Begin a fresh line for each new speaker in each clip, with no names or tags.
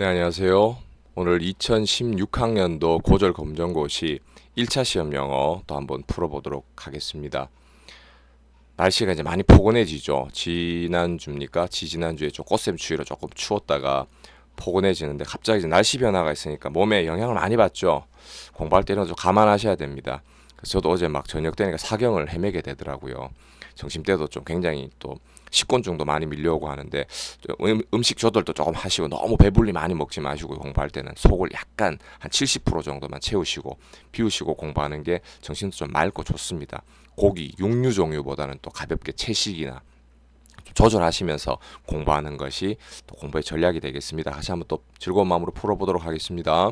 네, 안녕하세요. 오늘 2016학년도 고졸 검정고시 1차 시험 영어 또 한 번 풀어보도록 하겠습니다. 날씨가 이제 많이 포근해지죠. 지난주입니까? 지지난주에 좀 꽃샘추위로 조금 추웠다가 포근해지는데 갑자기 이제 날씨 변화가 있으니까 몸에 영향을 많이 받죠. 공부할 때는 좀 감안하셔야 됩니다. 그래서 저도 어제 막 저녁 때니까 사경을 헤매게 되더라고요. 점심때도 좀 굉장히 또 식권 정도 많이 밀려오고 하는데 음, 식 조절도 조금 하시고 너무 배불리 많이 먹지 마시고 공부할 때는 속을 약간 한 70% 정도만 채우시고 비우시고 공부하는 게 정신도 좀 맑고 좋습니다. 고기, 육류 종류보다는 또 가볍게 채식이나 조절하시면서 공부하는 것이 또 공부의 전략이 되겠습니다. 다시 한번 또 즐거운 마음으로 풀어보도록 하겠습니다.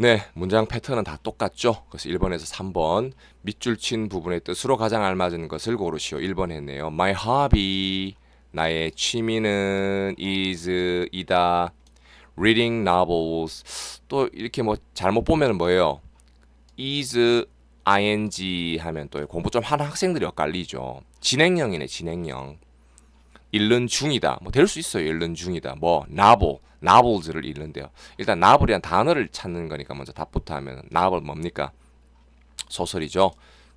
네, 문장 패턴은 다 똑같죠. 그래서 1번에서 3번 밑줄 친 부분의 뜻으로 가장 알맞은 것을 고르시오. 1번 했네요. My hobby, 나의 취미는 is 이다. Reading novels. 또 이렇게 뭐 잘못 보면 뭐예요? is ing 하면 또 공부 좀 하는 학생들이 엇갈리죠. 진행형이네, 진행형. 잃는 중이다. 뭐 될 수 있어요. 잃는 중이다. 뭐 나보, 나볼즈를 잃는데요. 일단 나볼이란 단어를 찾는 거니까 먼저 답부터 하면 나볼 뭡니까? 소설이죠.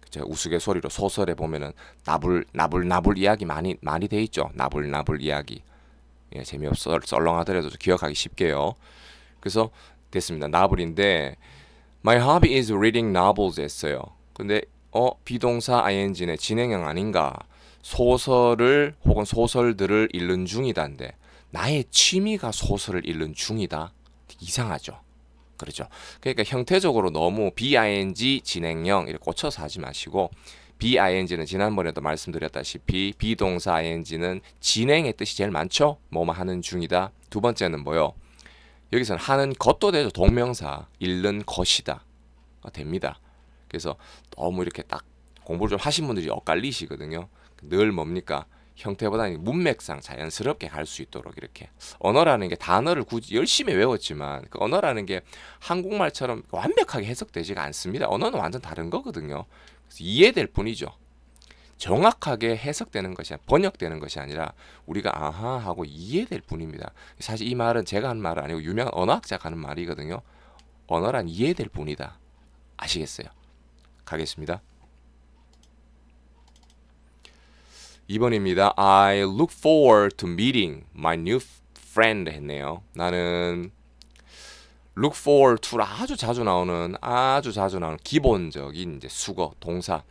제 우스갯소리로 소설에 보면은 나불 나불 나불 이야기 많이 많이 돼 있죠. 나불 나불 이야기. 예, 재미없어 썰렁하더라도 기억하기 쉽게요. 그래서 됐습니다. 나불인데 My hobby is reading novels 했어요. 근데 어 비동사 ing네 진행형 아닌가? 소설을 혹은 소설들을 읽는 중이다인데 나의 취미가 소설을 읽는 중이다. 이상하죠. 그렇죠. 그러니까 형태적으로 너무 BING 진행형 이렇게 꽂혀서 하지 마시고 BING는 지난번에도 말씀드렸다시피 비동사 ING는 진행의 뜻이 제일 많죠. 뭐뭐 하는 중이다. 두 번째는 뭐요? 여기서는 하는 것도 되죠. 동명사 읽는 것이다. 어, 됩니다. 그래서 너무 이렇게 딱 공부를 좀 하신 분들이 엇갈리시거든요. 늘 뭡니까? 형태보다는 문맥상 자연스럽게 갈 수 있도록 이렇게 언어라는 게 단어를 굳이 열심히 외웠지만 그 언어라는 게 한국말처럼 완벽하게 해석되지가 않습니다. 언어는 완전 다른 거거든요. 이해될 뿐이죠. 정확하게 해석되는 것이 번역되는 것이 아니라 우리가 아하 하고 이해될 뿐입니다. 사실 이 말은 제가 한 말은 아니고 유명한 언어학자가 하는 말이거든요. 언어란 이해될 뿐이다. 아시겠어요? 가겠습니다. 2번입니다. I look forward to meeting my new friend 했네요. 나는 look forward t o 아주 자주 나오는 아주 자주 나오는 기본적인 이제 수거 동사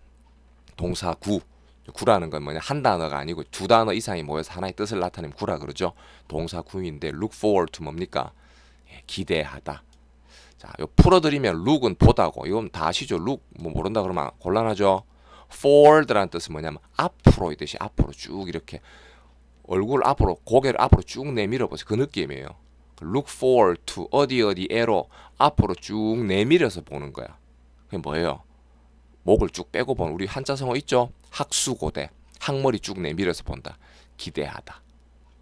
동사 구 구라는 건 뭐냐 한 단어가 아니고 두 단어 이상이 모여서 하나의 뜻을 나타내면 구라 그러죠. 동사 구인데 look forward to 뭡니까? 예, 기대하다. 자, 요 풀어드리면 look은 보다고 이건 다 아시죠? look 뭐 모른다 그러면 곤란하죠. forward라는 뜻은 뭐냐면 앞으로의 뜻이 앞으로 쭉 이렇게 얼굴 앞으로 고개를 앞으로 쭉 내밀어 보세요. 그 느낌이에요. look forward to 어디 어디에로 앞으로 쭉 내밀어서 보는 거야. 그게 뭐예요? 목을 쭉 빼고 보는 우리 한자 성어 있죠? 학수고대. 항머리 쭉 내밀어서 본다. 기대하다.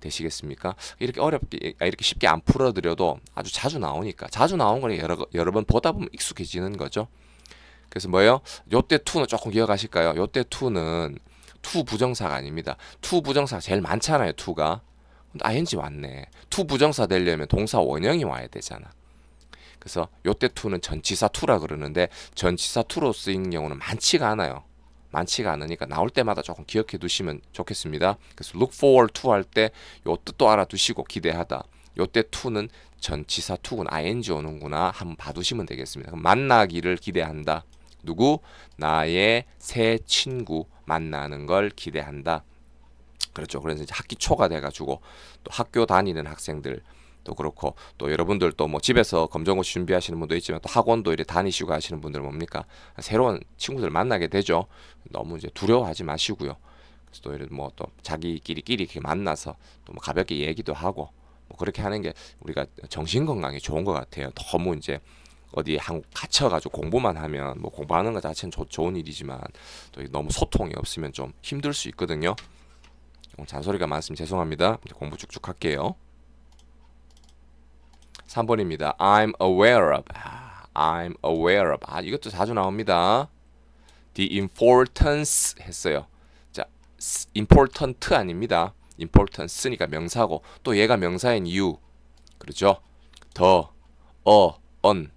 되시겠습니까? 이렇게 어렵게 아, 이렇게 쉽게 안 풀어드려도 아주 자주 나오니까 자주 나온 거는 여러 여러 번 보다 보면 익숙해지는 거죠. 그래서 뭐예요? 요때 투는 조금 기억하실까요? 요때 투는 투 부정사가 아닙니다. 투 부정사 가 제일 많잖아요. 투가. 근데 ing 왔네. 투 부정사 되려면 동사 원형이 와야 되잖아. 그래서 요때 투는 전치사 투라 그러는데 전치사 투로 쓰인 경우는 많지가 않아요. 많지가 않으니까 나올 때마다 조금 기억해 두시면 좋겠습니다. 그래서 look forward to 할 때 요 뜻도 알아두시고 기대하다. 요때 to는 전치사 to군 ing 오는구나 한번 봐두시면 되겠습니다. 만나기를 기대한다. 누구? 나의 새 친구 만나는 걸 기대한다. 그렇죠. 그래서 이제 학기 초가 돼가지고 또 학교 다니는 학생들 또 그렇고 또 여러분들 또 뭐 집에서 검정고시 준비하시는 분도 있지만 또 학원도 이렇게 다니시고 하시는 분들 뭡니까 새로운 친구들 만나게 되죠. 너무 이제 두려워하지 마시고요. 그래서 또 이런 뭐 또 자기끼리끼리 이렇게 만나서 또뭐 가볍게 얘기도 하고 뭐 그렇게 하는 게 우리가 정신 건강에 좋은 것 같아요. 너무 이제 어디 한국 갇혀가지고 공부만 하면 뭐 공부하는 것 자체는 좋, 좋은 일이지만 또 너무 소통이 없으면 좀 힘들 수 있거든요. 잔소리가 많으면 죄송합니다. 공부 쭉쭉 할게요. 3번입니다. I'm aware of. 아, I'm aware of. 아, 이것도 자주 나옵니다. The importance 했어요. 자, important 아닙니다. importance니까 명사고 또 얘가 명사인 이유. 그렇죠? 더, 어, 언.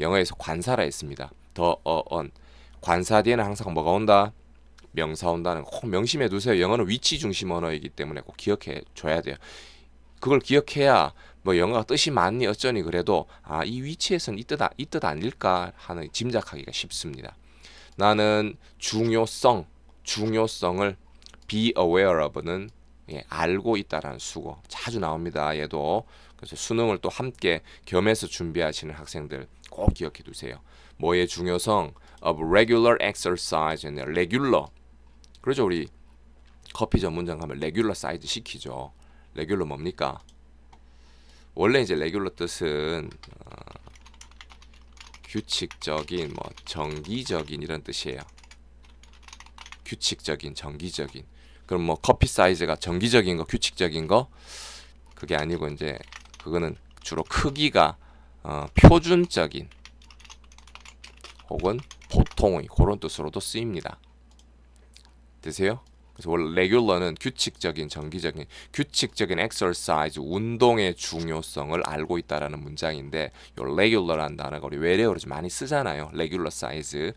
영어에서 관사라 했습니다. 더, 어, 언. 관사 뒤에는 항상 뭐가 온다? 명사 온다는 꼭 명심해 두세요. 영어는 위치 중심 언어이기 때문에 꼭 기억해 줘야 돼요. 그걸 기억해야 뭐 영어가 뜻이 많니 어쩌니 그래도 아 이위치에서이뜻이뜻 아, 아닐까 하는 짐작하기가 쉽습니다. 나는 중요성 중요성을 be aware of는 예, 알고 있다라는 수고 자주 나옵니다. 얘도 그래서 수능을 또 함께 겸해서 준비하시는 학생들 꼭 기억해 두세요. 뭐의 중요성 of regular exercise and regular. 그렇죠 우리 커피 전문점 가면 레귤러 사이즈 시키죠. 레귤러 뭡니까? 원래 이제 레귤러 뜻은 어, 규칙적인 뭐 정기적인 이런 뜻이에요. 규칙적인 정기적인 그럼 뭐 커피 사이즈가 정기적인 거 규칙적인 거 그게 아니고 이제 그거는 주로 크기가 어, 표준적인 혹은 보통의 그런 뜻으로도 쓰입니다. 되세요? 그래서 원래 레귤러는 규칙적인, 정기적인, 규칙적인 엑설사이즈, 운동의 중요성을 알고 있다라는 문장인데 요 레귤러라는 단어가 우리 외래어로 많이 쓰잖아요. 레귤러 사이즈,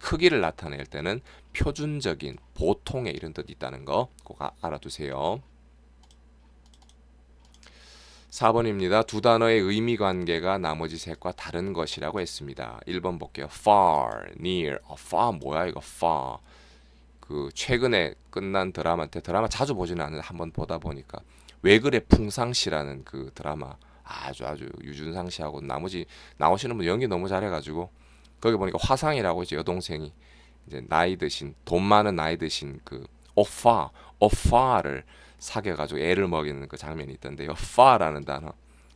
크기를 나타낼 때는 표준적인, 보통의 이런 뜻이 있다는 거꼭 아, 알아두세요. 4번입니다. 두 단어의 의미 관계가 나머지 셋과 다른 것이라고 했습니다. 1번 볼게요. far, near. 아, far 뭐야 이거 far. 그 최근에 끝난 드라마인 드라마 자주 보지는 않은 한 번 보다 보니까 왜 그래 풍상시라는 그 드라마 아주 아주 유준상 씨하고 나머지 나오시는 분 연기 너무 잘해가지고 거기 보니까 화상이라고 이제 여동생이 이제 나이 드신 돈 많은 나이 드신 그 오빠 오빠를 사겨가지고 애를 먹이는 그 장면이 있던데요. far라는 단어.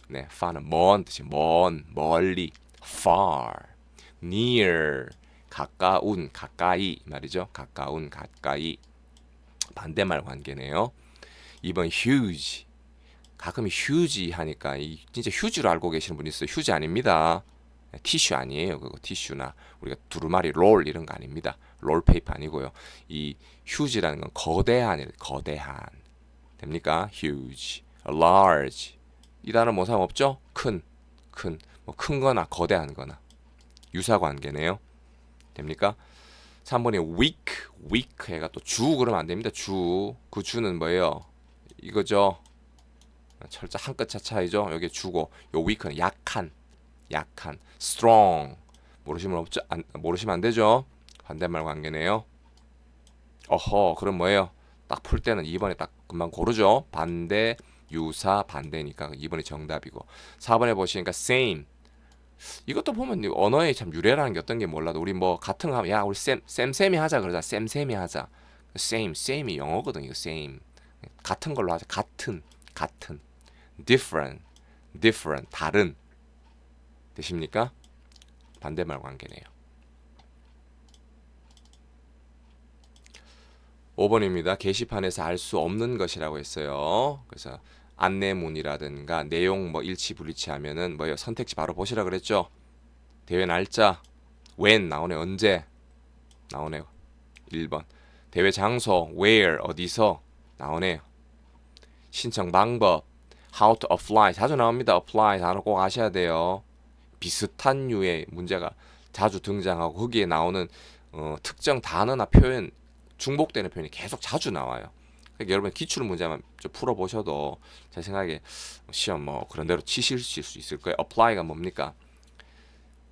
네, far는 먼 뜻이 먼, 멀리, far, near, 가까운, 가까이 말이죠. 가까운, 가까이 반대말 관계네요. 이번 huge 가끔 휴지 하니까 진짜 휴지로 알고 계시는 분 있어요. 휴지 아닙니다. 티슈 아니에요. 그거 티슈나 우리가 두루마리 롤 이런 거 아닙니다. 롤페이퍼 아니고요. 이 휴지라는 건 거대한 거대한 됩니까? huge, large 이 단어 뭐 사용 없죠 큰, 큰, 뭐큰 거나 거대한 거나 유사관계네요. 됩니까? 3번에 weak, weak 해가 또 주 그러면 안 됩니다. 주, 그 주는 뭐예요? 이거죠. 철자 한끗 차차이죠. 여기 주고 요 weak는 약한, 약한, strong 모르시면 없죠. 안, 모르시면 안 되죠. 반대말 관계네요. 어허, 그럼 뭐예요? 딱 풀 때는 2번에 딱 금방 고르죠. 반대, 유사, 반대니까 2번이 정답이고 4번에 보시니까 same. 이것도 보면 언어의 참 유래라는 게 어떤 게 몰라도 우리 뭐 같은 거 하면 야 우리 쌤, 쌤쌤이 하자 그러자 쌤쌤이 하자 same, same이 영어거든요 same 같은 걸로 하자 같은, 같은 different, different 다른 되십니까? 반대말 관계네요 5번입니다. 게시판에서 알 수 없는 것이라고 했어요. 그래서 안내문이라든가 내용 뭐 일치 불일치 하면은 뭐요 선택지 바로 보시라 그랬죠. 대회 날짜 when 나오네 언제 나오네요. 1번 대회 장소 where 어디서 나오네요. 신청 방법 how to apply 자주 나옵니다. apply 단어 꼭 아셔야 돼요. 비슷한 유의 문제가 자주 등장하고 거기에 나오는 어, 특정 단어나 표현 중복되는 표현이 계속 자주 나와요. 그러니까 여러분 기출 문제만 좀 풀어보셔도 제 생각에 시험 뭐 그런 대로 치실 수 있을 거예요. apply가 뭡니까?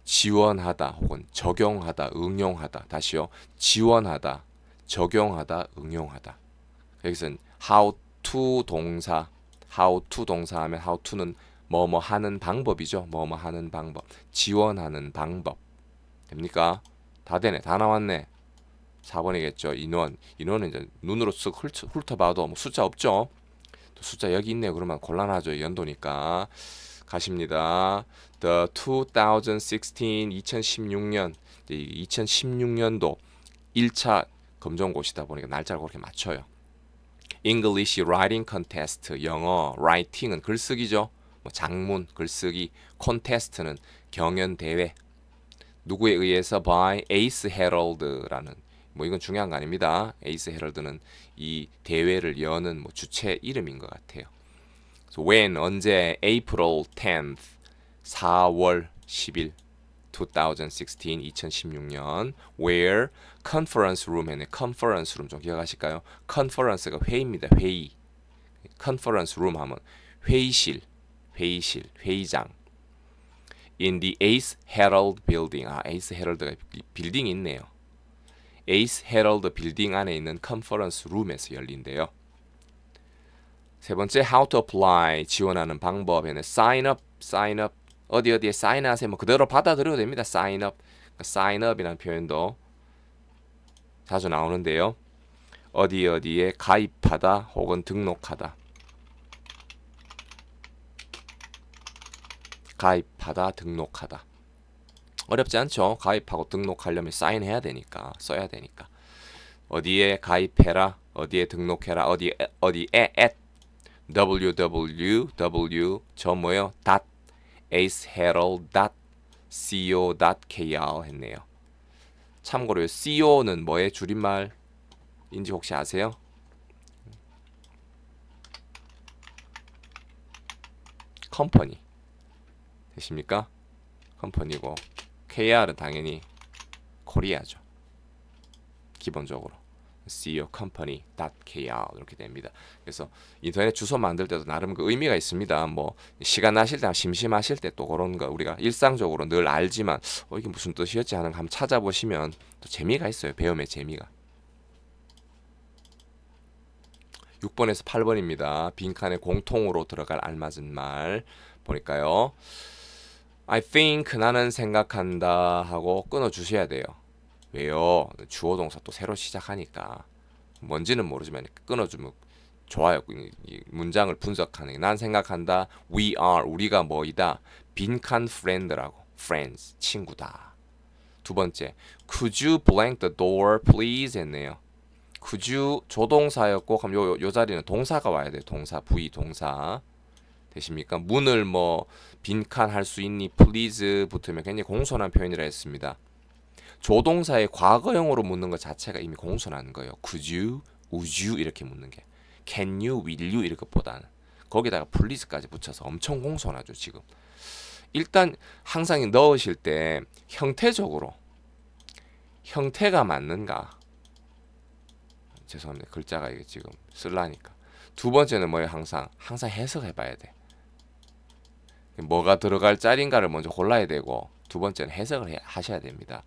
지원하다 혹은 적용하다, 응용하다. 다시요. 지원하다, 적용하다, 응용하다. 여기서는 how to 동사, how to 동사 하면 how to는 뭐뭐 뭐 하는 방법이죠. 뭐뭐 뭐 하는 방법. 지원하는 방법. 됩니까? 다 되네. 다 나왔네. 4번이겠죠. 인원. 인원은 이제 눈으로 쓱 훑, 훑어봐도 뭐 숫자 없죠. 또 숫자 여기 있네요. 그러면 곤란하죠. 연도니까. 가십니다. The 2016, 2016년, 2016년도 1차 검정고시다 보니까 날짜를 그렇게 맞춰요. English Writing Contest, 영어, writing은 글쓰기죠. 뭐 장문, 글쓰기, contest는 경연 대회. 누구에 의해서 by Ace Herald라는 뭐 이건 중요한 거 아닙니다. 에이스 헤럴드는 이 대회를 여는 뭐 주체 이름인 것 같아요. So when 언제 April 10th 4월 10일 2016 2016년 where conference room 했네. conference room 좀 기억하실까요? conference가 회의입니다. 회의. conference room 하면 회의실, 회의실, 회의장. in the Ace Herald building. 아, Ace Herald가 빌딩이 있네요. 에이스 헤럴드 빌딩 안에 있는 컨퍼런스 룸에서 열린대요. 세 번째 how to apply 지원하는 방법에는 sign up, sign up 어디 어디에 사인하세요. 뭐 그대로 받아들여도 됩니다. sign up, 그러니까 sign up이라는 표현도 자주 나오는데요. 어디 어디에 가입하다 혹은 등록하다. 가입하다, 등록하다. 어렵지 않죠. 가입하고 등록하려면 사인해야 되니까 써야 되니까 어디에 가입해라 어디에 등록해라 어디 어디에 at www. 뭐요? dot aceherald. co. kr 했네요. 참고로 co는 e 뭐의 줄임말인지 혹시 아세요? 컴퍼니 되십니까? 컴퍼니고 KR은 당연히 코리아죠. 기본적으로. CEO company .kr 이렇게 됩니다. 그래서 인터넷 주소 만들 때도 나름 그 의미가 있습니다. 뭐 시간 나실 때, 심심하실 때 또 그런 거 우리가 일상적으로 늘 알지만 어, 이게 무슨 뜻이었지 하는 거 한번 찾아보시면 또 재미가 있어요. 배움의 재미가. 6번에서 8번입니다. 빈칸에 공통으로 들어갈 알맞은 말 보니까요. I think 나는 생각한다 하고 끊어 주셔야 돼요. 왜요? 주어 동사 또 새로 시작하니까 뭔지는 모르지만 끊어 주면 좋아요. 문장을 분석하는 난 생각한다. We are 우리가 뭐이다. 빈칸 friend라고. friends 친구다. 두 번째. Could you blank the door please 했네요. Could you 조동사였고 그럼 요, 요, 자리는 동사가 와야 돼요. 동사 V 동사. 되십니까? 문을 뭐 빈칸 할 수 있니? please 붙으면 굉장히 공손한 표현이라 했습니다. 조동사의 과거형으로 묻는 것 자체가 이미 공손한 거예요. could you, would you 이렇게 묻는 게 can you, will you 이런 것보다는 거기다가 please까지 붙여서 엄청 공손하죠 지금. 일단 항상 넣으실 때 형태적으로 형태가 맞는가 죄송합니다 글자가 이게 지금 쓸라니까 두 번째는 뭐예요 항상 항상 해석해 봐야 돼 뭐가 들어갈 짤인가를 먼저 골라야 되고 두 번째는 해석을 해, 하셔야 됩니다.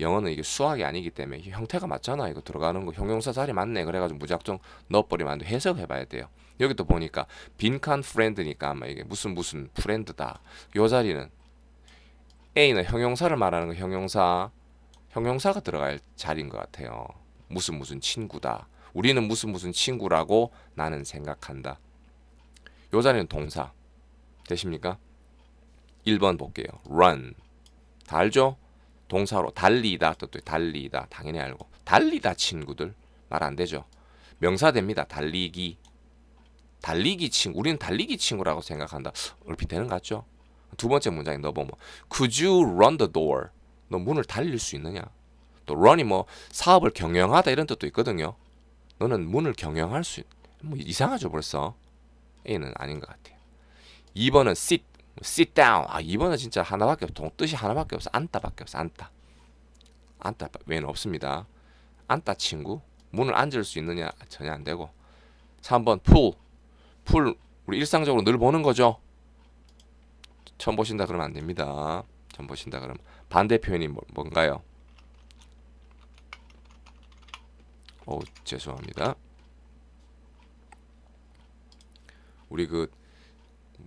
영어는 이게 수학이 아니기 때문에 형태가 맞잖아 이거 들어가는 거 형용사 자리 맞네 그래가지고 무작정 넣어버리면 안돼 해석해봐야 돼요 여기 도 보니까 빈칸 프렌드니까 아마 이게 무슨 무슨 프렌드다 요 자리는 A는 형용사를 말하는 거 형용사 형용사가 들어갈 자리인 것 같아요 무슨 무슨 친구다 우리는 무슨 무슨 친구라고 나는 생각한다 요 자리는 동사 되십니까? 1번 볼게요. run. 다 알죠? 동사로 달리다 달리다 당연히 알고 달리다 친구들 말 안 되죠. 명사 됩니다. 달리기. 달리기 친구. 우리는 달리기 친구라고 생각한다. 얼핏 되는 것 같죠? 두 번째 문장에 넣어보면 Could you run the door? 너 문을 달릴 수 있느냐? 또 run이 뭐 사업을 경영하다 이런 뜻도 있거든요. 너는 문을 경영할 수뭐 이상하죠 벌써? A는 아닌 것 같아요. 2번은 sit, sit down. 아, 2번은 진짜 하나밖에 없어. 뜻이 하나밖에 없어. 앉다밖에 없어. 앉다. 앉다 외에는 없습니다. 앉다 친구. 문을 앉을 수 있느냐 전혀 안 되고. 3번 풀. 풀 우리 일상적으로 늘 보는 거죠. 처음 보신다 그러면 안 됩니다. 처음 보신다 그러면 반대 표현이 뭐, 뭔가요? 어 죄송합니다. 우리 그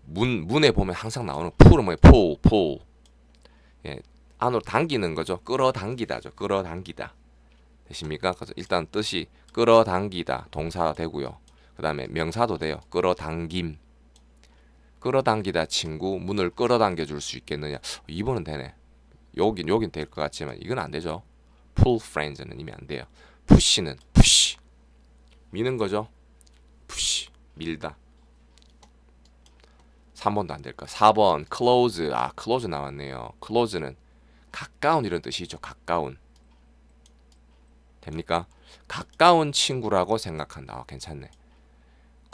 문 문에 보면 항상 나오는 푸르 뭐예요? 포, 포. 예, 안으로 당기는 거죠. 끌어당기다죠. 끌어당기다. 되십니까? 그래서 일단 뜻이 끌어당기다 동사 되고요. 그다음에 명사도 돼요. 끌어당김. 끌어당기다 친구 문을 끌어당겨 줄 수 있겠느냐? 2번은 어, 되네. 여긴 여긴 될 것 같지만 이건 안 되죠. pull friends는 이미 안 돼요. push는 push 미는 거죠. push 밀다. 3번도 안 될까? 4번 close. 아, close 나왔네요. close는 가까운 이런 뜻이죠. 가까운. 됩니까? 가까운 친구라고 생각한다. 아, 괜찮네.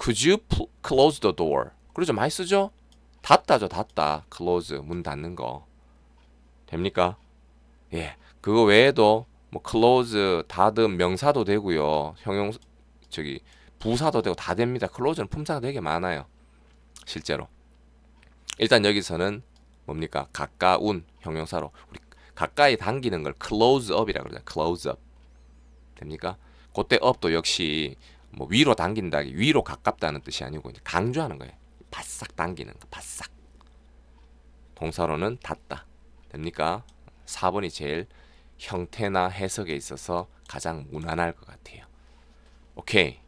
Could you close the door? 그러죠. 많이 쓰죠? 닫다죠. 닫다. close. 문 닫는 거. 됩니까? 예. 그거 외에도 뭐 close 닫음 명사도 되고요. 형용 저기 부사도 되고 다 됩니다. 클로즈는 품사가 되게 많아요. 실제로. 일단 여기서는 뭡니까? 가까운 형용사로 우리 가까이 당기는 걸 close up이라고 그러죠 close up. 됩니까? 그때 up도 역시 뭐 위로 당긴다, 기 위로 가깝다는 뜻이 아니고 이제 강조하는 거예요. 바싹 당기는 거, 바싹. 동사로는 닿다. 됩니까? 4번이 제일 형태나 해석에 있어서 가장 무난할 것 같아요. 오케이.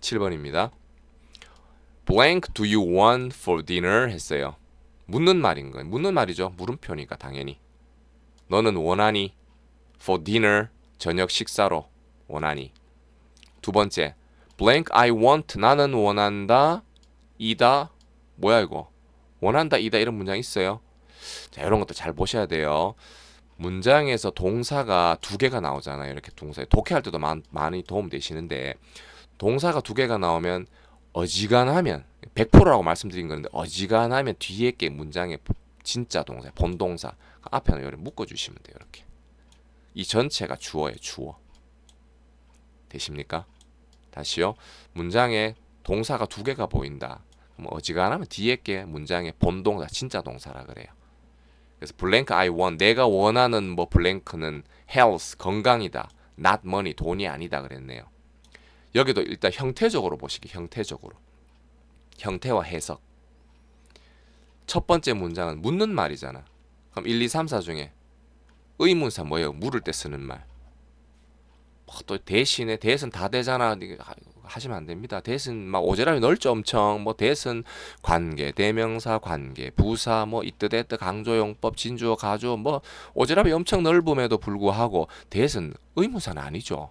7번입니다. blank do you want for dinner 했어요. 묻는 말인 거예요. 묻는 말이죠. 물음표니까 당연히. 너는 원하니 for dinner 저녁 식사로 원하니. 두 번째 blank I want 나는 원한다 이다 뭐야 이거 원한다 이다 이런 문장 있어요. 자 이런 것도 잘 보셔야 돼요. 문장에서 동사가 두 개가 나오잖아요. 이렇게 동사에 독해할 때도 많, 많이 도움 되시는데 동사가 두 개가 나오면 어지간하면 100%라고 말씀드린 건데 어지간하면 뒤에 게 문장의 진짜 동사, 본동사 그 앞에는 이렇게 묶어주시면 돼요. 이렇게 이 전체가 주어예요. 주어 되십니까? 다시요. 문장에 동사가 두 개가 보인다. 그럼 어지간하면 뒤에 게 문장의 본동사, 진짜 동사라 그래요. 그래서 블랭크 I want 내가 원하는 뭐 블랭크는 health 건강이다. not money 돈이 아니다 그랬네요. 여기도 일단 형태적으로 보시기 형태적으로 형태와 해석 첫 번째 문장은 묻는 말이잖아 그럼 1, 2, 3, 4 중에 의문사 뭐예요? 물을 때 쓰는 말또 뭐 대신에 대신 다 되잖아 하시면 안 됩니다. 대신 막오제라이 넓죠 엄청 뭐 대신 관계 대명사 관계 부사 뭐 이뜻 에뜻 강조용법 진주어 가조 뭐오제라이 엄청 넓음에도 불구하고 대신 의문사는 아니죠.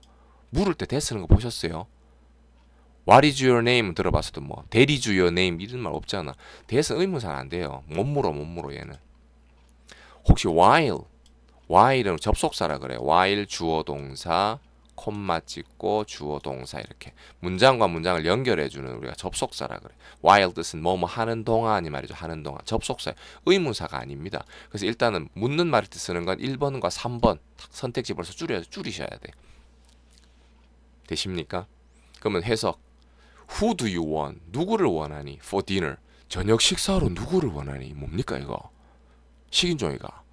물을 때 대쓰는 거 보셨어요? What is your name 들어봤어도 뭐 대리주 your name 이런 말 없잖아. 대해 의문사는 안 돼요. 못 물어 못 물어 얘는. 혹시 while while은 접속사라 그래. while 주어 동사 콤마 찍고 주어 동사 이렇게 문장과 문장을 연결해 주는 우리가 접속사라 그래. while 뜻은 뭐뭐 뭐 하는 동안이 말이죠. 하는 동안 접속사 의문사가 아닙니다. 그래서 일단은 묻는 말일 쓰는 건 1번과 3번 선택지 벌써 줄여 줄이셔야 돼. 계십니까? 그러면 해석 Who do you want? 누구를 원하니? For dinner 저녁 식사로 누구를 원하니? 뭡니까 이거? 식인종이가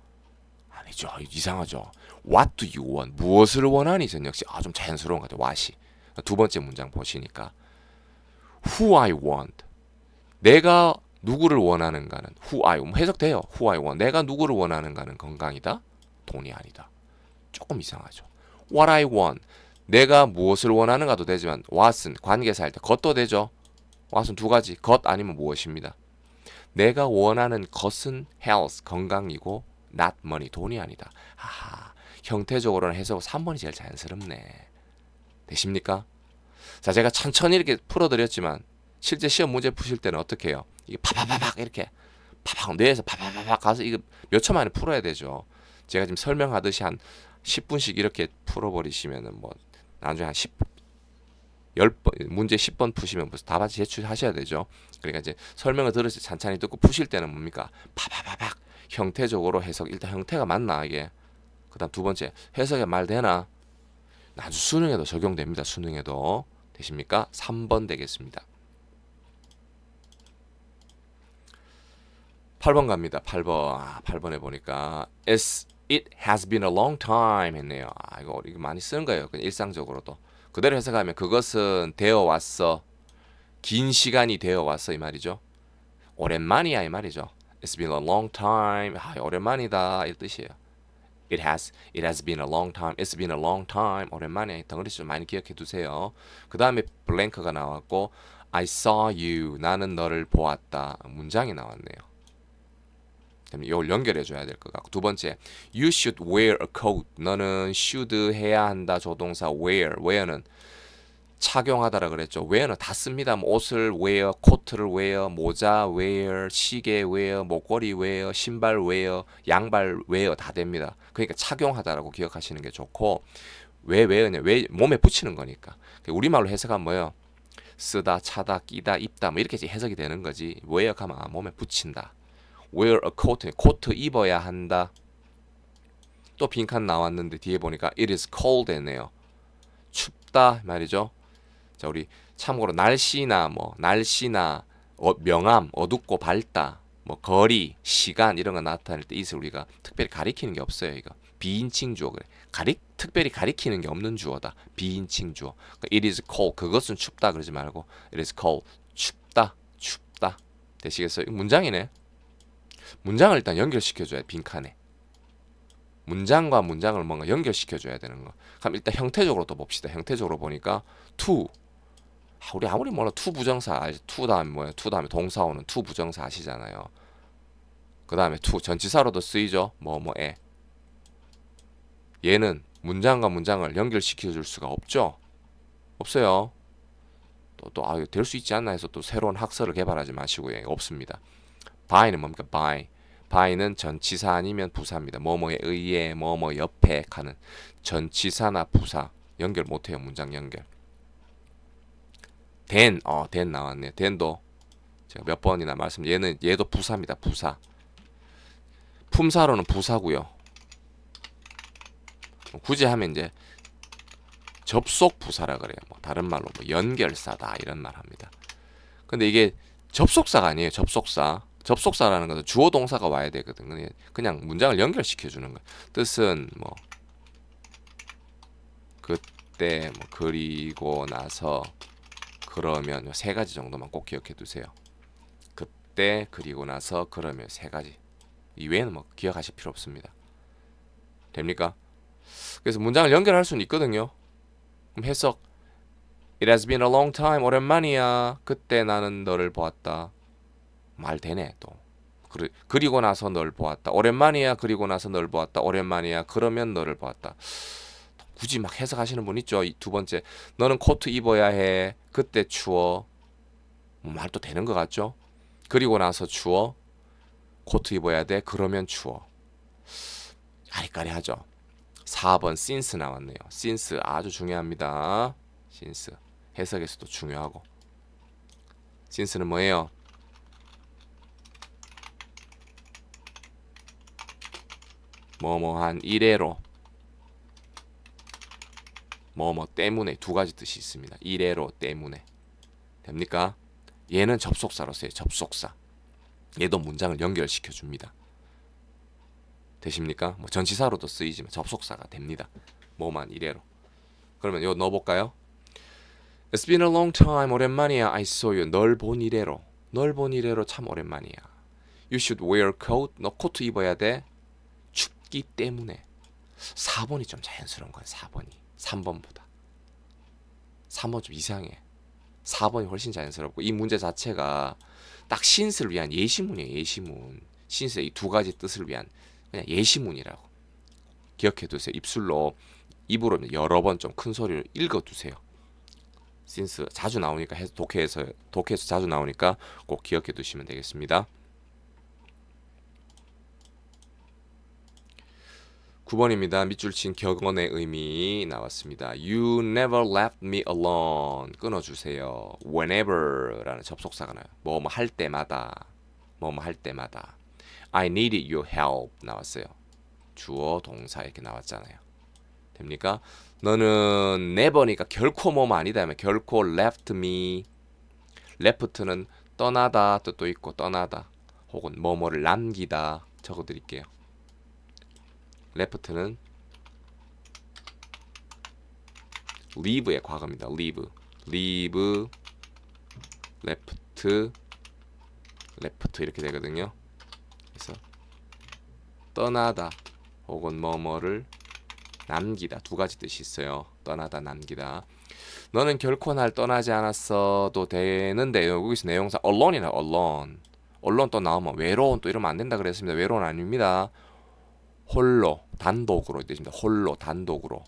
아니죠 이상하죠 What do you want? 무엇을 원하니? 저녁 식 아좀 자연스러운 것 같아요 와시 두 번째 문장 보시니까 Who I want 내가 누구를 원하는가는 who I 해석돼요. who I want 내가 누구를 원하는가는 건강이다, 돈이 아니다. 조금 이상하죠. what I want 내가 무엇을 원하는가도 되지만 what은 관계사 할때 것도 되죠. what은 두 가지 것 아니면 무엇입니다. 내가 원하는 것은 health 건강이고 not money 돈이 아니다. 아, 형태적으로는 해석 3번이 제일 자연스럽네. 되십니까? 자, 제가 천천히 이렇게 풀어드렸지만 실제 시험 문제 푸실 때는 어떻게 해요? 이게 파파파박 이렇게 파박 뇌에서 파파파박 가서 이거 몇초 만에 풀어야 되죠. 제가 지금 설명하듯이 한 10분씩 이렇게 풀어버리시면은 뭐 나중에 한 10, 10번, 문제 10번 푸시면 다 같이 제출하셔야 되죠. 그러니까 이제 설명을 들으시 잔잔히 듣고 푸실 때는 뭡니까? 파바바박 형태적으로 해석 일단 형태가 맞나 이게 그다음 두 번째 해석에 말 되나 아주 수능에도 적용됩니다 수능에도 되십니까 3번 되겠습니다 8번 갑니다 8번 아, 8번에 보니까 S It has been a long time 했네요. 아 이거, 이거 많이 쓰는 거예요. 그냥 일상적으로도. 그대로 해석하면 그것은 되어 왔어. 긴 시간이 되어 왔어 이 말이죠. 오랜만이야 이 말이죠. It's been a long time. 아, 오랜만이다 이 뜻이에요. It has it has been a long time. It's been a long time. 오랜만에 덩어리 좀 많이 기억해 두세요. 그 다음에 블랭크가 나왔고 I saw you. 나는 너를 보았다. 문장이 나왔네요. 이걸 연결해 줘야 될 것 같고 두 번째 you should wear a coat 너는 should 해야 한다 조동사 wear wear는 착용하다라 그랬죠. wear는 다 씁니다. 뭐 옷을 wear, 코트를 wear, 모자 wear, 시계 wear, 목걸이 wear, 신발 wear, 양발 wear 다 됩니다. 그러니까 착용하다라고 기억하시는 게 좋고 왜 wear냐? 왜 몸에 붙이는 거니까. 그러니까 우리말로 해석하면 뭐예요? 쓰다, 차다, 끼다, 입다 뭐 이렇게 해석이 되는 거지. wear 하면 아, 몸에 붙인다. wear a coat, 코트 입어야 한다. 또 빈칸 나왔는데 뒤에 보니까 it is cold 했네요. 춥다 말이죠. 자 우리 참고로 날씨나 뭐 날씨나 어, 명암, 어둡고 밝다, 뭐 거리, 시간 이런 거 나타낼 때 이슬 우리가 특별히 가리키는 게 없어요. 이거 비인칭 주어 그래. 가리 특별히 가리키는 게 없는 주어다. 비인칭 주어. 그러니까 it is cold 그것은 춥다 그러지 말고 it is cold 춥다 춥다 되시겠어요? 이거 문장이네. 문장을 일단 연결시켜줘야 빈칸에 문장과 문장을 뭔가 연결시켜줘야 되는 거 그럼 일단 형태적으로 또 봅시다 형태적으로 보니까 to 아, 우리 아무리 몰라 to 부정사 to 다음에 뭐야 to 다음에 동사 오는 to 부정사 아시잖아요 그 다음에 to 전치사로도 쓰이죠 뭐 뭐에 얘는 문장과 문장을 연결시켜 줄 수가 없죠 없어요 또 또아될수 있지 않나 해서 또 새로운 학설을 개발하지 마시고요 예, 없습니다 by는 뭡니까? by. by는 전치사 아니면 부사입니다. 뭐뭐에 의해, 뭐뭐 옆에 가는 전치사나 부사 연결 못해요. 문장 연결. then, 어, then 나왔네요. then도 제가 몇 번이나 말씀, 얘는 얘도 부사입니다. 부사. 품사로는 부사고요. 뭐 굳이 하면 이제 접속 부사라 그래요. 뭐 다른 말로 뭐 연결사다 이런 말 합니다. 근데 이게 접속사가 아니에요. 접속사. 접속사라는 것은 주어 동사가 와야 되거든요. 그냥 문장을 연결시켜 주는 거예요. 뜻은 뭐 그때 뭐 그리고 나서 그러면 세 가지 정도만 꼭 기억해 두세요. 그때 그리고 나서 그러면 세 가지 이외에는 뭐 기억하실 필요 없습니다. 됩니까? 그래서 문장을 연결할 수는 있거든요. 그럼 해석 It has been a long time 오랜만이야. 그때 나는 너를 보았다. 말 되네 또. 그리고 나서 널 보았다. 오랜만이야. 그리고 나서 널 보았다. 오랜만이야. 그러면 너를 보았다. 굳이 막 해석하시는 분 있죠. 두 번째, 너는 코트 입어야 해. 그때 추워. 뭐 말도 되는 것 같죠? 그리고 나서 추워. 코트 입어야 돼. 그러면 추워. 아리까리하죠. 4번 since 나왔네요. since 아주 중요합니다. since 해석에서도 중요하고. since는 뭐예요? 뭐뭐한 이래로 뭐뭐 때문에 두 가지 뜻이 있습니다. 이래로 때문에 됩니까? 얘는 접속사로서의 접속사. 얘도 문장을 연결시켜 줍니다. 되십니까? 뭐 전치사로도 쓰이지만 접속사가 됩니다. 뭐만 이래로. 그러면 이거 넣어볼까요? It's been a long time. 오랜만이야. I saw you. 널 본 이래로. 널 본 이래로 참 오랜만이야. You should wear coat. 너 코트 입어야 돼. 없기 때문에 4번이 좀 자연스러운 건 4번이 3번보다 3번 좀 이상해 4번이 훨씬 자연스럽고 이 문제 자체가 딱 신스를 위한 예시문이에요 예시문 신스의 이두 가지 뜻을 위한 그냥 예시문이라고 기억해 두세요 입술로 입으로 여러 번 좀 큰 소리로 읽어 두세요 신스 자주 나오니까 독해에서 독해에서 자주 나오니까 꼭 기억해 두시면 되겠습니다 9번입니다. 밑줄 친 격언의 의미 나왔습니다. You never left me alone. 끊어주세요. Whenever라는 접속사가 나요. 뭐뭐 할 때마다. 뭐뭐 할 때마다. I needed your help 나왔어요. 주어 동사 이렇게 나왔잖아요. 됩니까? 너는 never니까 결코 뭐뭐 아니다 결코 left me. left는 떠나다 뜻도 있고 떠나다 혹은 뭐뭐를 남기다 적어드릴게요. 레프트는 leave의 과거입니다. leave, leave, left, left 이렇게 되거든요. 그래서 떠나다 혹은 뭐뭐를 남기다 두 가지 뜻이 있어요. 떠나다 남기다. 너는 결코 날 떠나지 않았어도 되는데 여기서 내용상 alone이나 alone, alone 또 나오면 외로운 또 이러면 안 된다 그랬습니다. 외로운 아닙니다. 홀로 단독으로 되십니다. 홀로 단독으로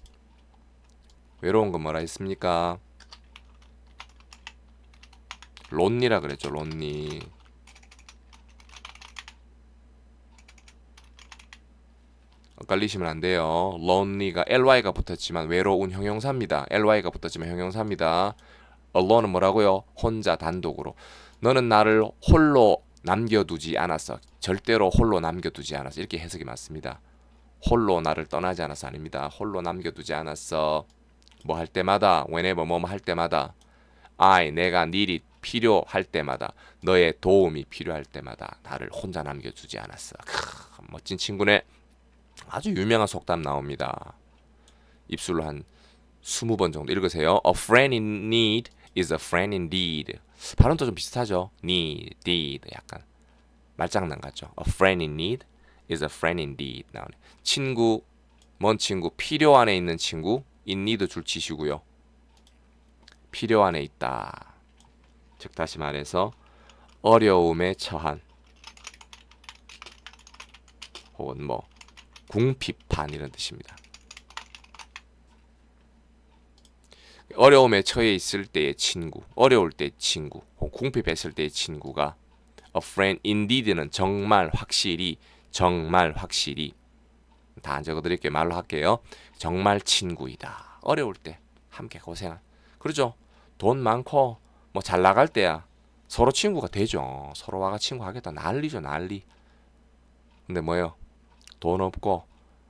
외로운 건 뭐라 했습니까? 론니라 그랬죠. 론니 헷갈리시면 어, 안 돼요. l o 가 ly가 붙었지만 외로운 형용사입니다. ly가 붙었지만 형용사입니다. alone은 어, 뭐라고요? 혼자 단독으로. 너는 나를 홀로 남겨두지 않았어. 절대로 홀로 남겨두지 않았어. 이렇게 해석이 맞습니다. 홀로 나를 떠나지 않아서 아닙니다. 홀로 남겨두지 않았어. 뭐 할 때마다 whenever 뭐뭐 할 때마다 I 내가 need it 필요할 때마다 너의 도움이 필요할 때마다 나를 혼자 남겨주지 않았어. 크, 멋진 친구네. 아주 유명한 속담 나옵니다. 입술로 한 20번 정도 읽으세요. A friend in need is a friend indeed. 발음도 좀 비슷하죠. need, deed 약간 말장난 같죠. A friend in need is a friend indeed 나오네. 친구, 먼 친구, 필요 안에 있는 친구, 인니도 줄치시고요. 필요 안에 있다. 즉 다시 말해서 어려움에 처한 혹은 뭐 궁핍한 이런 뜻입니다. 어려움에 처해 있을 때의 친구, 어려울 때의 친구, 궁핍했을 때의 친구가 a friend indeed는 정말 확실히, 정말 확실히 다안 적어드릴게요. 말로 할게요. 정말 친구이다. 어려울 때 함께 고생한. 그러죠? 돈 많고 뭐 잘 나갈 때야 서로 친구가 되죠. 서로와가 친구 하겠다. 난리죠. 난리. 근데 뭐예요? 돈 없고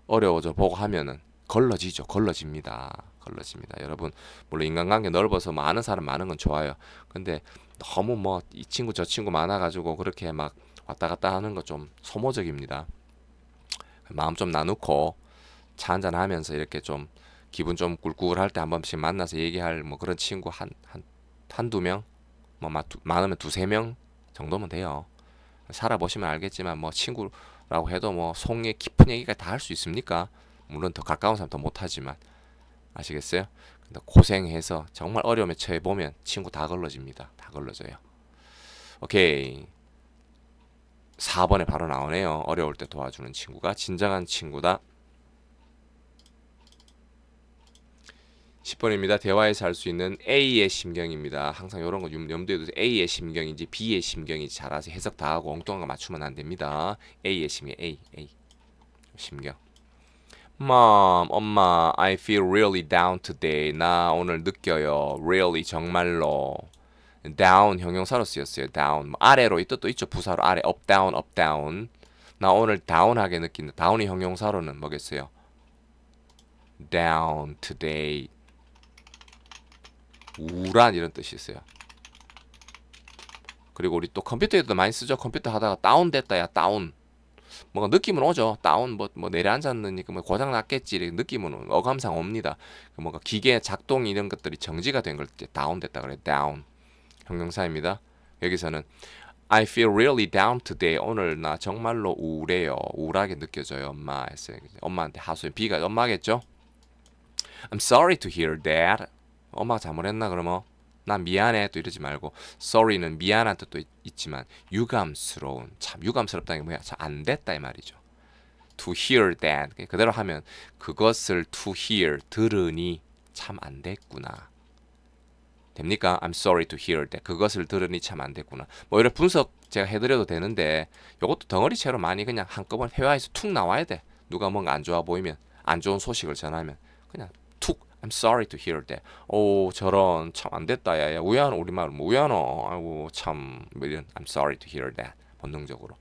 어려워져 보고 하면은 걸러지죠. 걸러집니다. 걸러집니다. 여러분 물론 인간관계 넓어서 많은 사람 많은 건 좋아요. 근데 너무 뭐 이 친구 저 친구 많아가지고 그렇게 막 왔다 갔다 하는 거 좀 소모적입니다. 마음 좀 나누고 차 한잔 하면서 이렇게 좀 기분 좀 꿀꿀할 때 한 번씩 만나서 얘기할 뭐 그런 친구 한 한 한두 명 뭐 많으면 두세 명 정도면 돼요. 살아보시면 알겠지만 뭐 친구라고 해도 뭐 속에 깊은 얘기가 다 할 수 있습니까? 물론 더 가까운 사람 더 못하지만 아시겠어요? 근데 고생해서 정말 어려움에 처해 보면 친구 다 걸러집니다. 다 걸러져요. 오케이. 4번에 바로 나오네요. 어려울 때 도와주는 친구가 진정한 친구다. 10번입니다. 대화에서 알수 있는 A의 심경입니다. 항상 이런 거 염두에 두세요. A의 심경인지 B의 심경인지 잘 아세요. 해석 다 하고 엉뚱한 거 맞추면 안 됩니다. A의 심경, A, A. 심경. Mom, 엄마, I feel really down today. 나 오늘 느껴요. Really, 정말로. down 형용사로 쓰였어요. down 뭐 아래로 이 뜻도 있죠. 부사로 아래 up down up down. 나 오늘 다운하게 느낀다. 다운이 형용사로는 뭐겠어요? down today. 우울한 이런 뜻이 있어요. 그리고 우리 또 컴퓨터에도 많이 쓰죠. 컴퓨터 하다가 다운됐다야 다운. 뭔가 느낌은 오죠. 다운 뭐, 뭐 내려앉았느니까 뭐 고장 났겠지 이런 느낌은 어감상 옵니다. 뭔가 기계 작동 이런 것들이 정지가 된걸 다운됐다 그래. 다운. 형용사입니다. 여기서는 I feel really down today. 오늘 나 정말로 우울해요. 우울하게 느껴져요. 엄마 했어요. 엄마한테 하소연. B가 엄마겠죠? I'm sorry to hear that. 엄마 잘못했나 그러면 나 미안해 또 이러지 말고 sorry는 미안한 뜻도 있, 지만 유감스러운 참 유감스럽다는 게 뭐야? 참안 됐다 이 말이죠. To hear that 그대로 하면 그것을 to hear 들으니 참안 됐구나. 됩니까? I'm sorry to hear that. 그것을 들으니 참 안 됐구나. 뭐 이런 분석 제가 해드려도 되는데 이것도 덩어리채로 많이 그냥 한꺼번에 회화에서 툭 나와야 돼. 누가 뭔가 안 좋아 보이면 안 좋은 소식을 전하면 그냥 툭 I'm sorry to hear that. 오 저런 참 안 됐다 야야 우연 우리말 뭐 우연어 아이고 참 이런 I'm sorry to hear that 본능적으로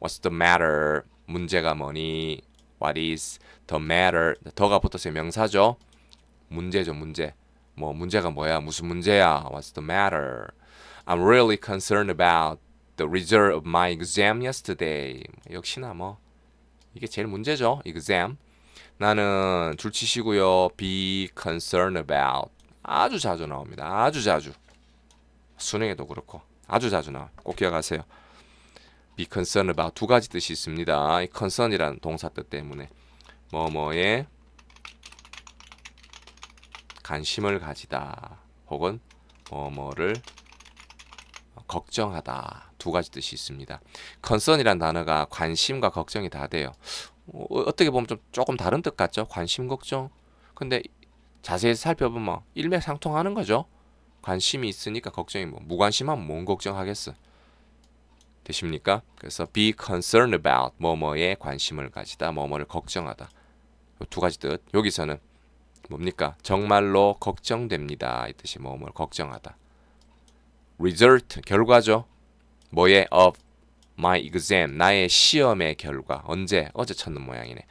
What's the matter? 문제가 뭐니? What is the matter? 더가 붙어서 명사죠. 문제죠 문제. 뭐 문제가 뭐야? 무슨 문제야? What's the matter? I'm really concerned about the result of my exam yesterday. 역시나 뭐 이게 제일 문제죠. exam. 나는 줄치시고요. be concerned about 아주 자주 나옵니다. 아주 자주. 수능에도 그렇고 아주 자주 나와요. 꼭 기억하세요. be concerned about 두 가지 뜻이 있습니다. 이 concern이라는 동사 뜻 때문에 뭐뭐에 관심을 가지다 혹은 뭐뭐를 걱정하다 두 가지 뜻이 있습니다. concern이란 단어가 관심과 걱정이 다 돼요. 어, 어떻게 보면 좀 조금 다른 뜻 같죠? 관심 걱정. 근데 자세히 살펴보면 일맥상통하는 거죠. 관심이 있으니까 걱정이 뭐 무관심하면 뭔 걱정하겠어. 되십니까? 그래서 be concerned about 뭐뭐에 관심을 가지다, 뭐뭐를 걱정하다. 두 가지 뜻. 여기서는 뭡니까? 정말로 걱정됩니다. 이 뜻이 뭐뭘 걱정하다. result 결과죠. 뭐의 of my exam 나의 시험의 결과 언제 어제 찾는 모양이네.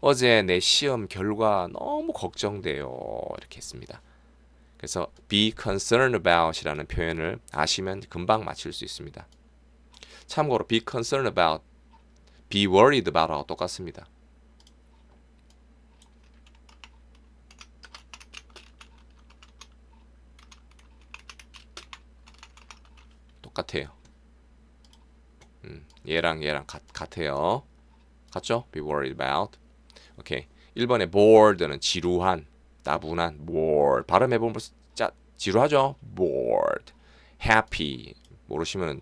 어제 내 시험 결과 너무 걱정돼요. 이렇게 했습니다. 그래서 be concerned about이라는 표현을 아시면 금방 맞출 수 있습니다. 참고로 be concerned about, be worried about하고 똑같습니다. 같아요 음, 얘랑 얘랑 같, 같아요. 같죠? Be worried about. 오케이. 1번에 bored는 지루한, 따분한, bored. 발음해보면 벌 짜, 지루하죠? bored. happy. 모르시면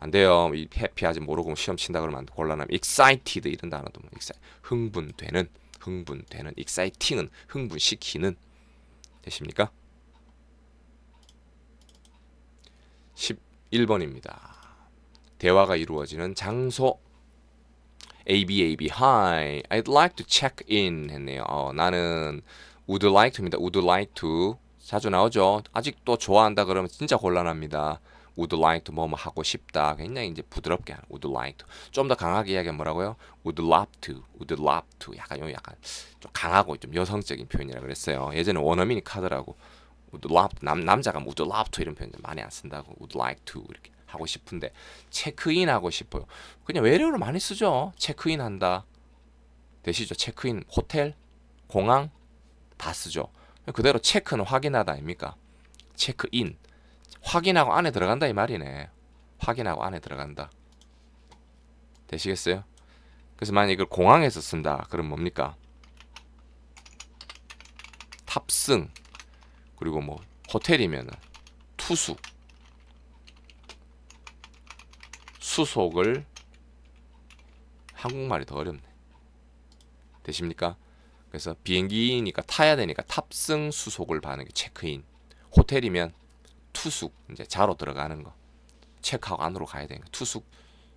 안 돼요. 이 happy 아직 모르고 뭐 시험 친다 그러면 곤란함. excited 이런 단어도 뭐 흥분되는, 흥분되는, exciting은 흥분시키는. 되십니까? 10 1번입니다. 대화가 이루어지는 장소 AB AB Hi, I'd like to check in 했네요. 어, 나는 would like to입니다. would like to 자주 나오죠. 아직도 좋아한다 그러면 진짜 곤란합니다. would like to 뭐뭐 하고 싶다. 굉장히 이제 부드럽게 하는 would like to. 좀 더 강하게 이야기하면 뭐라고요? would love to, would love to. 약간 요 약간 좀 강하고 좀 여성적인 표현이라 그랬어요. 예전에 원어민이 카더라고. would love 남 남자가 would love to 이런 표현 많이 안 쓴다고 would like to 이렇게 하고 싶은데 체크인 하고 싶어요. 그냥 외래어로 많이 쓰죠. 체크인 한다. 되시죠? 체크인 호텔, 공항 다 쓰죠. 그대로 체크는 확인하다 아닙니까? 체크인 확인하고 안에 들어간다 이 말이네. 확인하고 안에 들어간다. 되시겠어요? 그래서 만약 이걸 공항에서 쓴다. 그럼 뭡니까? 탑승 그리고 뭐호텔이면 투수 수속을 한국말이 더 어렵네 되십니까? 그래서 비행기니까 타야 되니까 탑승 수속을 받는 게 체크인 호텔이면 투숙 이제 자로 들어가는 거 체크하고 안으로 가야 되는 거 투숙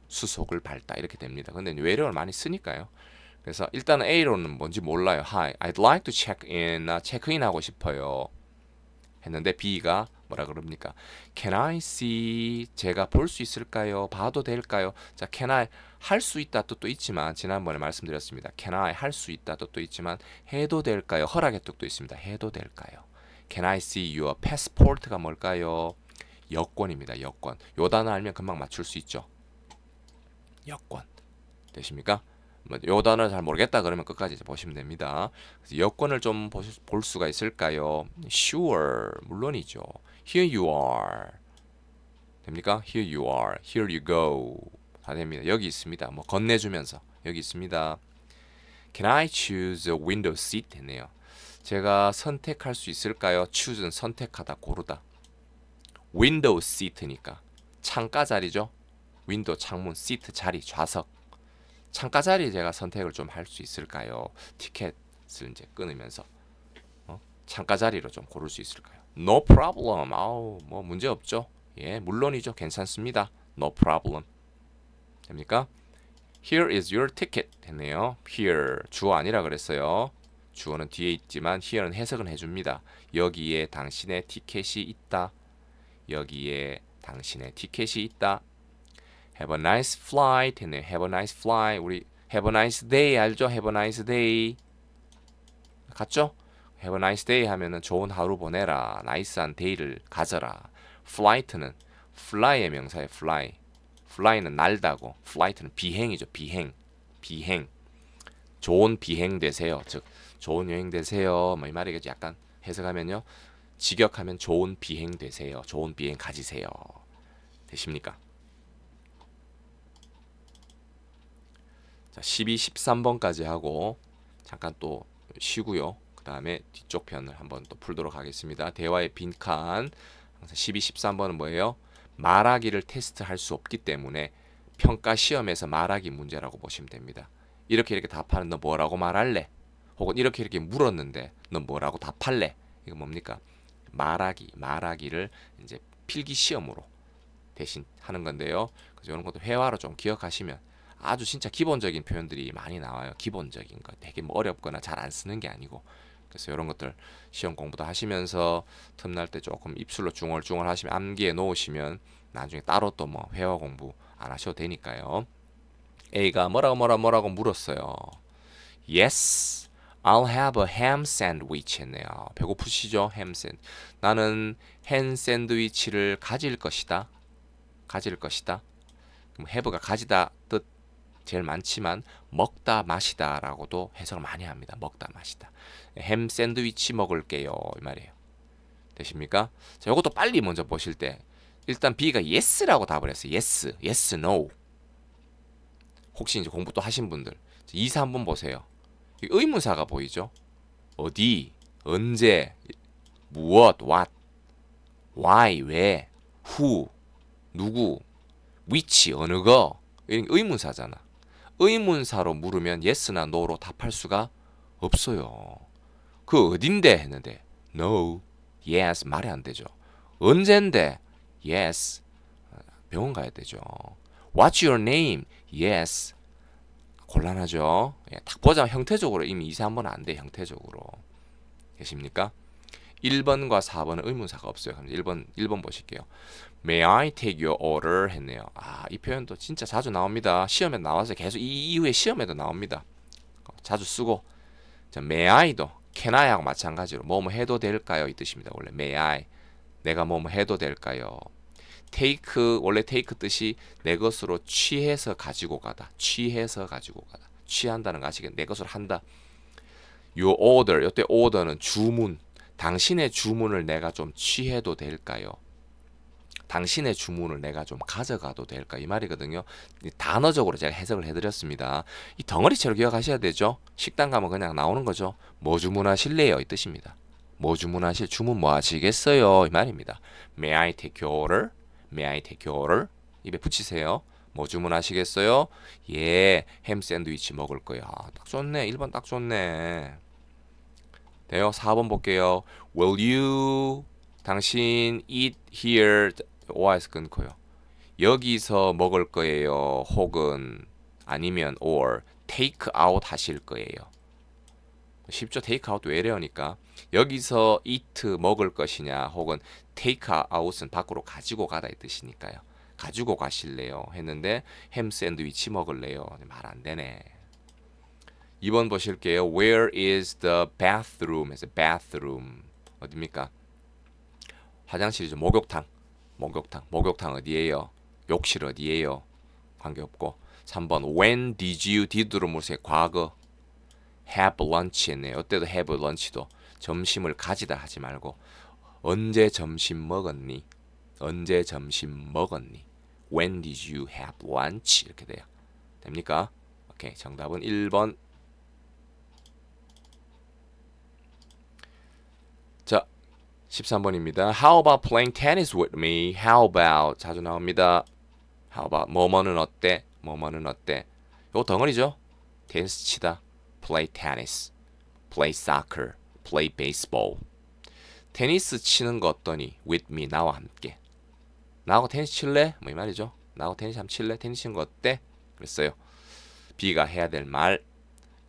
수속을 밟다 이렇게 됩니다 근데 외래어를 많이 쓰니까요 그래서 일단은 A로는 뭔지 몰라요 Hi, I'd like to check in 나 체크인 하고 싶어요 했는데 B가 뭐라 그럽니까? Can I see? 제가 볼 수 있을까요? 봐도 될까요? 자, can I 할 수 있다 뜻도 있지만 지난번에 말씀드렸습니다. Can I 할 수 있다 뜻도 있지만 해도 될까요? 허락의 뜻도 있습니다. 해도 될까요? Can I see your passport가 뭘까요? 여권입니다. 여권. 요 단어 알면 금방 맞출 수 있죠. 여권. 되십니까? 뭐 요 단어를 잘 모르겠다 그러면 끝까지 보시면 됩니다. 여권을좀볼 수가 있을까요? Sure, 물론이죠. Here you are. 됩니까? Here you are. Here you go. 다 됩니다. 여기 있습니다. 뭐 건네주면서 여기 있습니다. Can I choose a window seat? 되네요. 제가 선택할 수 있을까요? Choose는 선택하다, 고르다. Window seat니까 창가 자리죠. w i n 윈도우 창문 seat 자리 좌석 창가 자리 제가 선택을 좀 할 수 있을까요? 티켓을 이제 끊으면서 어? 창가 자리로 좀 고를 수 있을까요? No problem. 아우 뭐 문제 없죠. 예 물론이죠. 괜찮습니다. No problem. 됩니까? Here is your ticket 했네요. Here 주어 아니라 그랬어요. 주어는 뒤에 있지만 here는 해석은 해줍니다. 여기에 당신의 티켓이 있다. 여기에 당신의 티켓이 있다. Have a nice flight 했네요. Have a nice flight. 우리 Have a nice day 알죠? Have a nice day. 갔죠? Have a nice day 하면은 좋은 하루 보내라. 나이스한 데이를 가져라. Flight는 fly의 명사예 fly. fly는 날다고. flight는 비행이죠. 비행. 비행. 좋은 비행 되세요. 즉 좋은 여행 되세요. 뭐 이 말이겠죠. 약간 해석하면요. 직역하면 좋은 비행 되세요. 좋은 비행 가지세요. 되십니까? 자, 12, 13번까지 하고 잠깐 또 쉬고요. 그 다음에 뒤쪽 편을 한번 또 풀도록 하겠습니다. 대화의 빈칸 항상 12, 13번은 뭐예요? 말하기를 테스트할 수 없기 때문에 평가 시험에서 말하기 문제라고 보시면 됩니다. 이렇게 이렇게 답하는 너 뭐라고 말할래? 혹은 이렇게 이렇게 물었는데 너 뭐라고 답할래? 이거 뭡니까? 말하기, 말하기를 이제 필기 시험으로 대신 하는 건데요. 그래서 이런 것도 회화로 좀 기억하시면 아주 진짜 기본적인 표현들이 많이 나와요. 기본적인 거 되게 뭐 어렵거나 잘 안 쓰는 게 아니고 그래서 이런 것들 시험 공부도 하시면서 틈날 때 조금 입술로 중얼중얼 하시면 암기해 놓으시면 나중에 따로 또 뭐 회화 공부 안 하셔도 되니까요. A가 뭐라고 뭐라고 뭐라고 물었어요. Yes, I'll have a ham sandwich 했네요. 배고프시죠? Ham s 햄 샌. 나는 햄 샌드위치를 가질 것이다. 가질 것이다. 그럼 have가 가지다 뜻 제일 많지만 먹다 마시다라고도 해석을 많이 합니다. 먹다 마시다. 햄 샌드위치 먹을게요. 이 말이에요. 되십니까? 자, 이것도 빨리 먼저 보실 때 일단 B가 yes라고 답을 했어요. yes, yes, no. 혹시 이제 공부 또 하신 분들 2, 3 한번 보세요. 의문사가 보이죠? 어디, 언제, 무엇, what, why, 왜, who, 누구, which, 어느 거 이런 의문사잖아. 의문사로 물으면 yes나 no로 답할 수가 없어요. 그 어딘데 했는데 no, yes 말이 안 되죠. 언젠데 yes 병원 가야 되죠. What's your name? Yes 곤란하죠. 예, 딱 보자 형태적으로 이미 이사 한번 안 돼. 형태적으로 계십니까? 1번과 4번은 의문사가 없어요. 그럼 1번 1번 보실게요. May I take your order 했네요. 아, 이 표현도 진짜 자주 나옵니다. 시험에 나와서 계속 이 이후에 시험에도 나옵니다. 자주 쓰고 자, may I도 can I하고 마찬가지로 뭐 뭐 해도 될까요? 이 뜻입니다. 원래 may I 내가 뭐 뭐 해도 될까요? take 원래 take 뜻이 내 것으로 취해서 가지고 가다. 취해서 가지고 가다. 취한다는 거 아시겠? 내 것으로 한다. your order 이때 order는 주문 당신의 주문을 내가 좀 취해도 될까요? 당신의 주문을 내가 좀 가져가도 될까 이 말이거든요. 단어적으로 제가 해석을 해드렸습니다. 이 덩어리째로 기억하셔야 되죠. 식당 가면 그냥 나오는 거죠. 뭐 주문하실래요? 이 뜻입니다. 뭐 주문하실 주문 뭐 하시겠어요? 이 말입니다. May I take your order? May I take your order? 입에 붙이세요. 뭐 주문하시겠어요? 예, 햄 샌드위치 먹을 거야. 아, 딱 좋네. 1번 딱 좋네. 돼요. 4번 볼게요. Will you 당신 eat here o r 에 끊고요. 여기서 먹을 거예요. 혹은 아니면 or take out 하실 거예요. 쉽죠? take out 외래어니까. 여기서 eat 먹을 것이냐 혹은 take out은 밖으로 가지고 가다 이 뜻이니까요. 가지고 가실래요? 했는데 햄 샌드위치 먹을래요? 네, 말안 되네. 2번 보실게요. Where is the bathroom? 해서 bathroom 어딥니까? 화장실이죠. 목욕탕. 목욕탕. 목욕탕 어디예요? 욕실 어디예요? 관계없고. 3번 When did you did로 무 과거 have lunch 네요때도 have lunch도 점심을 가지다 하지 말고 언제 점심 먹었니? 언제 점심 먹었니? When did you have lunch? 이렇게 돼요. 됩니까? 오케이. 정답은 1번 13번입니다. How about playing tennis with me? How about 자주 나옵니다. How about 뭐뭐는 어때? 뭐뭐는 어때? 요거 덩어리죠? 테스 치다. play tennis. play soccer. play baseball. 테니스 치는 거 어떠니? with me 나와 함께. 나하고 테니스 칠래? 뭐 이 말이죠. 나하고 테니스 한번 칠래? 테니스 치는 거 어때? 그랬어요. B가 해야 될 말.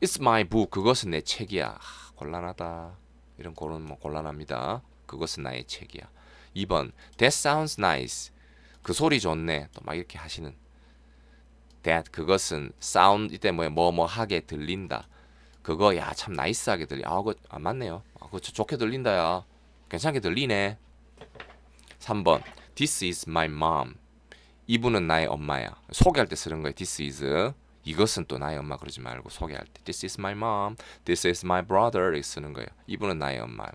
It's my book. 그것은 내 책이야. 아, 곤란하다. 이런 거는 뭐 곤란합니다. 그것은 나의 책이야. 2번 That sounds nice. 그 소리 좋네. 또 막 이렇게 하시는 That 그것은 sound 때문에 뭐뭐 뭐 하게 들린다. 그거 야 참 나이스하게 들리. 아 그거 안 맞네요. 아 그거 좋게 들린다야. 괜찮게 들리네. 3번 This is my mom. 이분은 나의 엄마야. 소개할 때 쓰는 거예요. This is. 이것은 또 나의 엄마 그러지 말고 소개할 때 This is my mom. This is my brother. 쓰는 거예요. 이분은 나의 엄마야.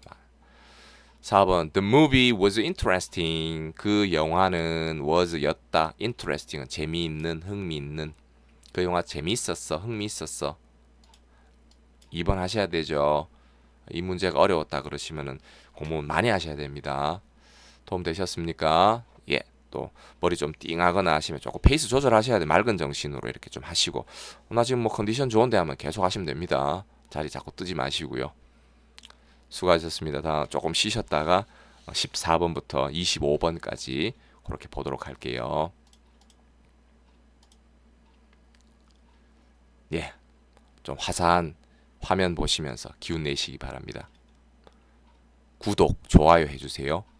4번 The movie was interesting. 그 영화는 was 였다. interesting은 재미있는, 흥미있는. 그 영화 재미있었어, 흥미있었어. 2번 하셔야 되죠. 이 문제가 어려웠다 그러시면은 공부 많이 하셔야 됩니다. 도움 되셨습니까? 예. 또 머리 좀 띵하거나 하시면 조금 페이스 조절하셔야 돼. 맑은 정신으로 이렇게 좀 하시고. 어, 나 지금 뭐 컨디션 좋은데 하면 계속 하시면 됩니다. 자리 자꾸 뜨지 마시고요. 수고하셨습니다. 다 조금 쉬셨다가 14번부터 25번까지 그렇게 보도록 할게요. 예, 좀 화사한 화면 보시면서 기운 내시기 바랍니다. 구독, 좋아요 해주세요.